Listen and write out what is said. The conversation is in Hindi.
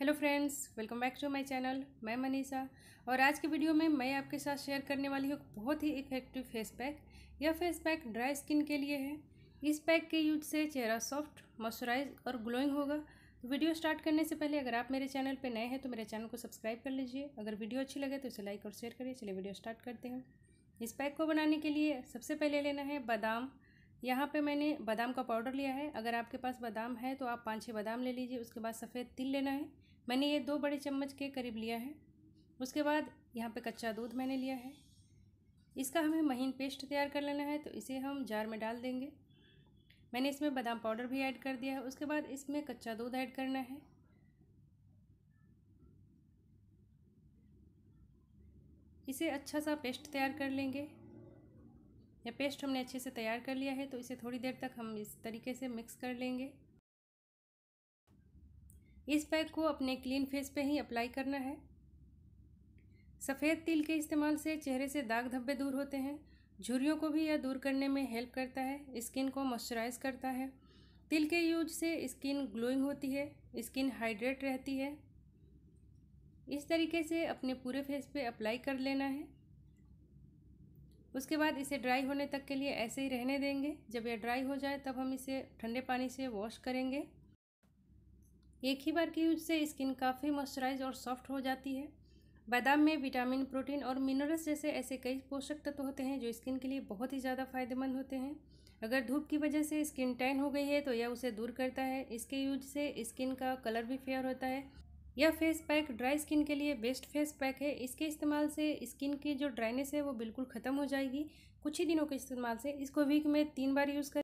hello friends welcome back to my channel मैं मनीषा और आज के वीडियो में मैं आपके साथ शेयर करने वाली हूँ बहुत ही इफेक्टिव फेस पैक यह फेस पैक ड्राई स्किन के लिए है इस पैक के यूज से चेहरा सॉफ्ट मॉइस्चराइज और ग्लोइंग होगा तो वीडियो स्टार्ट करने से पहले अगर आप मेरे चैनल पर नए हैं तो मेरे चैनल को सब्सक्राइब कर लीजिए अगर वीडियो अच्छी लगे तो इसे लाइक और शेयर करिए चलिए वीडियो स्टार्ट करते हैं इस पैक को बनाने के लिए सबसे पहले लेना है बादाम यहाँ पे मैंने बादाम का पाउडर लिया है अगर आपके पास बादाम है तो आप पाँच छः बादाम ले लीजिए उसके बाद सफ़ेद तिल लेना है मैंने ये दो बड़े चम्मच के करीब लिया है उसके बाद यहाँ पे कच्चा दूध मैंने लिया है इसका हमें महीन पेस्ट तैयार कर लेना है तो इसे हम जार में डाल देंगे मैंने इसमें बादाम पाउडर भी ऐड कर दिया है उसके बाद इसमें कच्चा दूध ऐड करना है इसे अच्छा सा पेस्ट तैयार कर लेंगे यह पेस्ट हमने अच्छे से तैयार कर लिया है तो इसे थोड़ी देर तक हम इस तरीके से मिक्स कर लेंगे इस पैक को अपने क्लीन फेस पे ही अप्लाई करना है सफ़ेद तिल के इस्तेमाल से चेहरे से दाग धब्बे दूर होते हैं झुरियों को भी यह दूर करने में हेल्प करता है स्किन को मॉइस्चराइज करता है तिल के यूज से स्किन ग्लोइंग होती है स्किन हाइड्रेट रहती है इस तरीके से अपने पूरे फेस पे अप्लाई कर लेना है उसके बाद इसे ड्राई होने तक के लिए ऐसे ही रहने देंगे जब यह ड्राई हो जाए तब हम इसे ठंडे पानी से वॉश करेंगे एक ही बार के यूज से स्किन काफ़ी मॉइस्चराइज और सॉफ्ट हो जाती है बादाम में विटामिन प्रोटीन और मिनरल्स जैसे ऐसे कई पोषक तत्व तो होते हैं जो स्किन के लिए बहुत ही ज़्यादा फायदेमंद होते हैं अगर धूप की वजह से स्किन टैन हो गई है तो यह उसे दूर करता है इसके यूज से स्किन का कलर भी फेयर होता है यह फेस पैक ड्राई स्किन के लिए बेस्ट फेस पैक है इसके इस्तेमाल से स्किन की जो ड्राइनेस है वो बिल्कुल ख़त्म हो जाएगी कुछ ही दिनों के इस्तेमाल से इसको वीक में तीन बार यूज़ कर